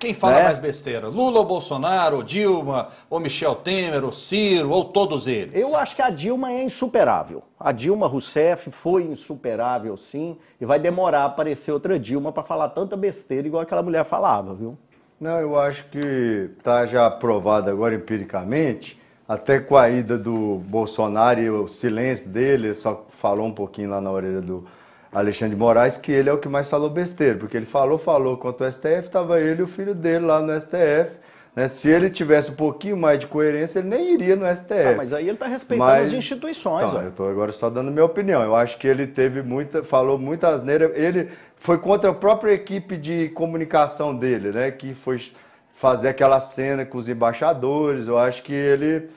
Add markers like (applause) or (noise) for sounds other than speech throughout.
Quem fala né? mais besteira? Lula ou Bolsonaro, Dilma, ou Michel Temer, ou Ciro, ou todos eles? Eu acho que a Dilma é insuperável. A Dilma Rousseff foi insuperável, sim, e vai demorar a aparecer outra Dilma para falar tanta besteira igual aquela mulher falava, viu? Não, eu acho que está já provado agora empiricamente, até com a ida do Bolsonaro e o silêncio dele, só falou um pouquinho lá na orelha do, Alexandre de Moraes, que ele é o que mais falou besteira, porque ele falou, falou quanto ao STF, estava ele e o filho dele lá no STF. Né? Se ele tivesse um pouquinho mais de coerência, ele nem iria no STF. Ah, mas aí ele está respeitando mas, as instituições. Então, ó. eu estou agora só dando minha opinião. Eu acho que ele teve muita, falou muita asneira. Ele foi contra a própria equipe de comunicação dele, né? Que foi fazer aquela cena com os embaixadores. Eu acho que ele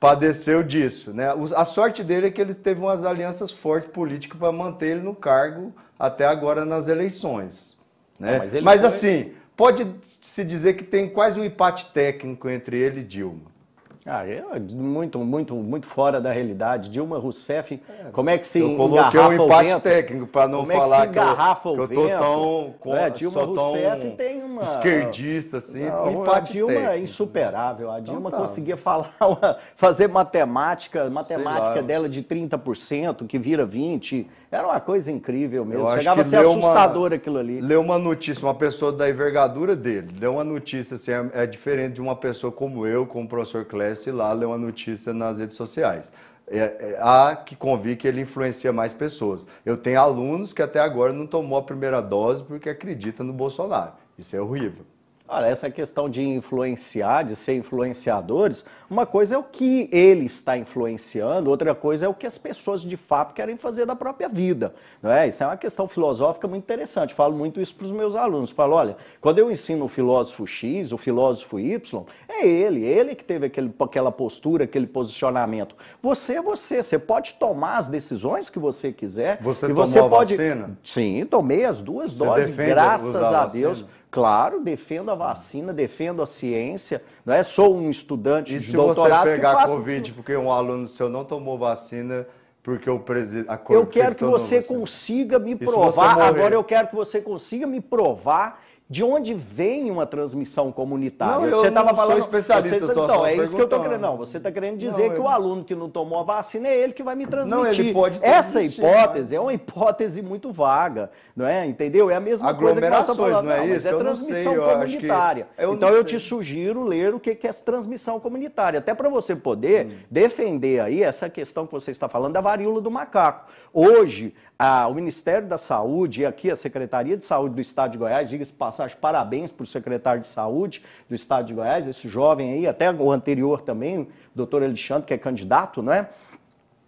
padeceu disso, né? A sorte dele é que ele teve umas alianças fortes políticas para manter ele no cargo até agora nas eleições, né? Não, mas, mas foi... assim, pode se dizer que tem quase um empate técnico entre ele e Dilma. Ah, é, é muito, muito, muito fora da realidade. Dilma Rousseff, é, como é que se eu coloquei um empate técnico para não como falar é que, se que eu, o que eu tô tão com, é, Dilma Rousseff tão tem uma esquerdista assim, não, um empate a Dilma é técnico. é insuperável. A então Dilma então, tá. conseguia falar, (laughs) uma, fazer matemática, matemática dela de 30% que vira 20. Era uma coisa incrível mesmo. Chegava a ser assustador uma, aquilo ali. Leu uma notícia, uma pessoa da envergadura dele, deu uma notícia assim, é, é diferente de uma pessoa como eu, como o professor Cléber aparece lá, lê uma notícia nas redes sociais. É, é, há que convir que ele influencia mais pessoas. Eu tenho alunos que até agora não tomou a primeira dose porque acredita no Bolsonaro. Isso é horrível. Olha, essa questão de influenciar, de ser influenciadores, uma coisa é o que ele está influenciando, outra coisa é o que as pessoas de fato querem fazer da própria vida. Não é? Isso é uma questão filosófica muito interessante. Falo muito isso para os meus alunos. Falo, olha, quando eu ensino o filósofo X, o filósofo Y, é ele, é ele que teve aquele, aquela postura, aquele posicionamento. Você é você, você pode tomar as decisões que você quiser. Você e tomou você pode... vacina? Sim, tomei as duas você doses, graças a, a Deus. Vacina? Claro, defendo a vacina, defendo a ciência, não é? Sou um estudante e de doutorado. E se você pegar Covid porque um aluno seu não tomou vacina, porque o presidente... Eu quero que você, você consiga me provar, agora eu quero que você consiga me provar de onde vem uma transmissão comunitária? Não, você estava falando. especialista, você, tá- então, é isso que eu estou querendo. Não, você está querendo dizer não, que eu... o aluno que não tomou a vacina é ele que vai me transmitir. Não, ele pode Essa né? hipótese é uma hipótese muito vaga, não é? Entendeu? É a mesma coisa que nós falando. Não é, não, é transmissão sei, comunitária. Eu é então eu te sugiro ler o que é transmissão comunitária, até para você poder hum. defender aí essa questão que você está falando da varíola do macaco. Hoje, a, o Ministério da Saúde e aqui a Secretaria de Saúde do Estado de Goiás, diga-se passagem, passagem, parabéns para o secretário de Saúde do Estado de Goiás, esse jovem aí, até o anterior também, o doutor Alexandre, que é candidato, né?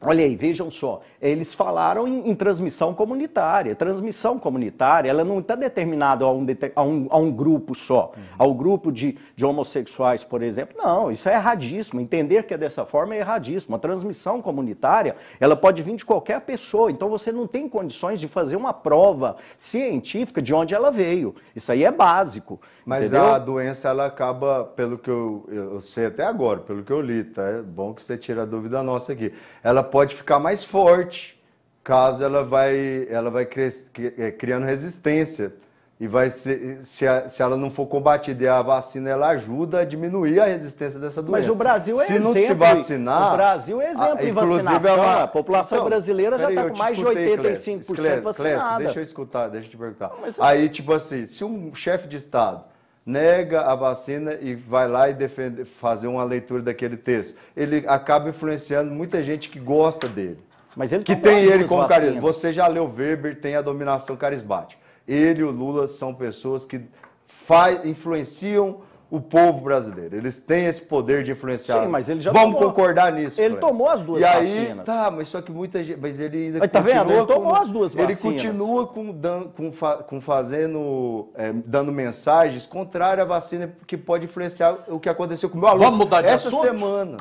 Olha aí, vejam só eles falaram em, em, transmissão comunitária. Transmissão comunitária, ela não está determinada a um, a, um, a um, grupo só, uhum. ao grupo de, de, homossexuais, por exemplo. Não, isso é erradíssimo. Entender que é dessa forma é erradíssimo. A transmissão comunitária, ela pode vir de qualquer pessoa. Então você não tem condições de fazer uma prova científica de onde ela veio. Isso aí é básico. Mas entendeu? a doença, ela acaba, pelo que eu, eu sei até agora, pelo que eu li, tá? É bom que você tire a dúvida nossa aqui. Ela pode ficar mais forte forte, caso ela vai, ela vai cres, é, criando resistência. E vai ser, se, a, se ela não for combatida e a vacina ela ajuda a diminuir a resistência dessa doença. Mas o Brasil é se exemplo. Se não se vacinar. O Brasil é exemplo a, em é vacinação. A, a população então, brasileira já está com mais escutei, de 85% Clécio, vacinada. Clécio, deixa eu escutar, deixa eu te perguntar. Não, Aí, tipo assim, se um chefe de Estado nega a vacina e vai lá e defende, fazer uma leitura daquele texto, ele acaba influenciando muita gente que gosta dele. Mas ele que tá tem ele como carisma. Você já leu Weber, tem a dominação carismática. Ele e o Lula são pessoas que faz, influenciam o povo brasileiro. Eles têm esse poder de influenciar. Sim, mas ele já Vamos tomou. concordar nisso. Ele tomou as duas e vacinas. Aí, tá, mas só que muita gente, mas ele ainda mas tá vendo? Ele tomou com, as duas vacinas. Ele continua com, com, com fazendo, é, dando mensagens contrárias à vacina que pode influenciar o que aconteceu com o meu aluno. Vamos mudar de essa assunto? semana.